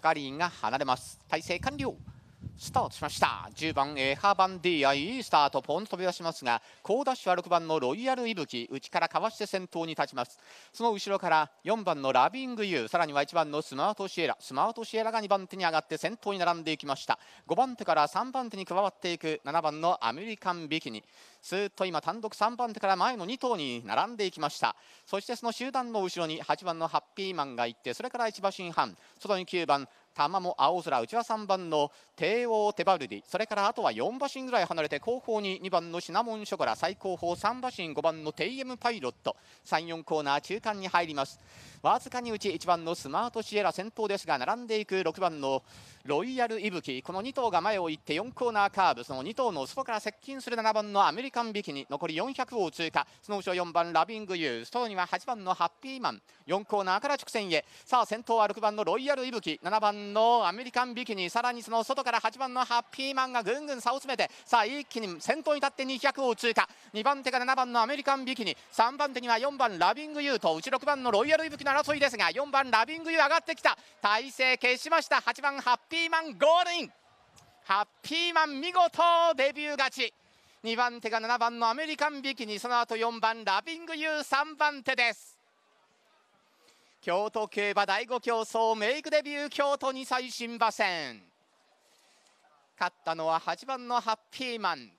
係員が離れます体制完了スタートしました10番エハバンディアいいスタートポンと飛び出しますが好ダッシュは6番のロイヤルイブキ、内からかわして先頭に立ちますその後ろから4番のラビングユーさらには1番のスマートシエラスマートシエラが2番手に上がって先頭に並んでいきました5番手から3番手に加わっていく7番のアメリカンビキニスーと今単独3番手から前の2頭に並んでいきましたそしてその集団の後ろに8番のハッピーマンが行ってそれから1馬身半外に9番玉も青空内は3番の帝王手バルディそれからあとは4馬身ぐらい離れて後方に2番のシナモンショコラ最後方3馬身5番のテイエムパイロット34コーナー中間に入りますわずかに内1番のスマートシエラ先頭ですが並んでいく6番のロイヤル息吹この2頭が前を行って4コーナーカーブその2頭の外から接近する7番のアメリカンビキニ残り400を通過その後ろ4番ラビングユーストーには8番のハッピーマン4コーナーから直線へさあ先頭は6番のロイヤル息吹7番のアメリカンビキニさらにその外から8番のハッピーマンがぐんぐん差を詰めてさあ一気に先頭に立って200を通過2番手が7番のアメリカンビキニ3番手には4番ラビングユーとうち6番のロイヤル息吹争いですが4番ラビングユ上がってきた体勢消しました8番ハッピーマンゴールインハッピーマン見事デビュー勝ち2番手が7番のアメリカンビキニその後4番ラビングユー3番手です京都競馬第5競争メイクデビュー京都2歳新馬戦勝ったのは8番のハッピーマン